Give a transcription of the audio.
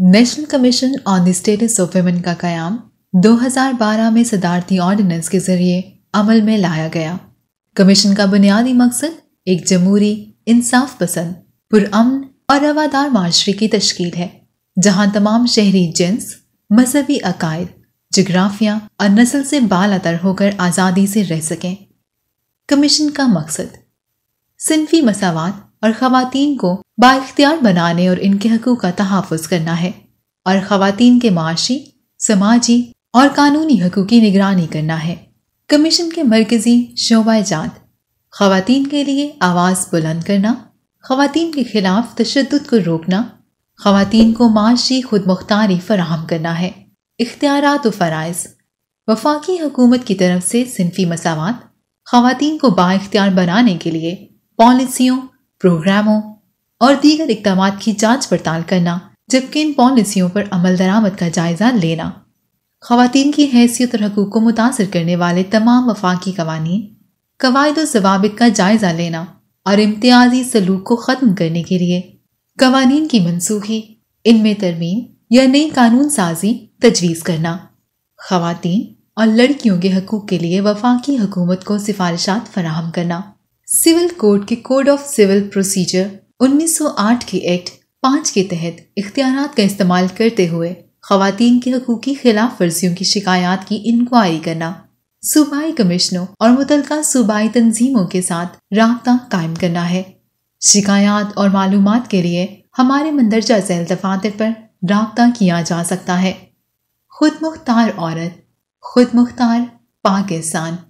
national commission on the status of women का कयाम 2012 में सदारती ऑर्डिनेंस के जरिए अमल में लाया गया कमीशन का बुनियादी मकसद एक जमहूरी इंसाफ पसंद पुरअमन और रवादार माशरे की तश्कील है जहां तमाम शहरी जेंट्स मजहबी अकायद जगराफिया और नस्ल से बाल अतर होकर आज़ादी से रह सकें कमीशन का मकसद सिनफी मसावत और खातन को बाख्तियार बनाने और इनके हकूक़ का तहफ़ करना है और ख़वान के माशी समाजी और कानूनी हकूक़ की निगरानी करना है कमीशन के मरकज़ी शोबा जात ख़वातीन के लिए आवाज़ बुलंद करना ख़वातीन के ख़िलाफ़ तशद को रोकना खातन को माशी खुद मुख्तारी फराहम करना है इख्तियारत फ़रज़ वफाकी हकूमत की तरफ से सिनफी मसावत ख़वातीन को बाख्तियार बनाने के लिए पॉलिसियों प्रोग्रामों और दीगर इकदाम की जांच पड़ताल करना जबकि इन पॉलिसियों पर अमल दरामद का जायजा लेना खातन की हैसियत और हकूक़ को मुतासर करने वाले तमाम वफाकी कवानी कवायद जवाबित का जायज़ा लेना और इम्तियाजी सलूक को ख़त्म करने के लिए कवानीन की मनसूखी इनमें तरमीम या नई कानून साजी तजवीज़ करना खातन और लड़कियों के हकूक़ के लिए वफाकी हुकूमत को सिफारिशात फराहम करना सिविल कोड के कोड ऑफ सिविल प्रोसीजर 1908 के एक्ट पाँच के तहत इख्तियार का इस्तेमाल करते हुए खातन के हकूक़ की खिलाफ वर्जियों की शिकायत की इंक्वायरी करना सूबाई कमिश्नरों और मुतल सूबाई तंजीमों के साथ रबता कायम करना है शिकायत और मालूम के लिए हमारे मंदरजा झैल दफातर पर रबता किया जा सकता है खुद मुख्तार औरत खुद मुख्तार पाकिस्तान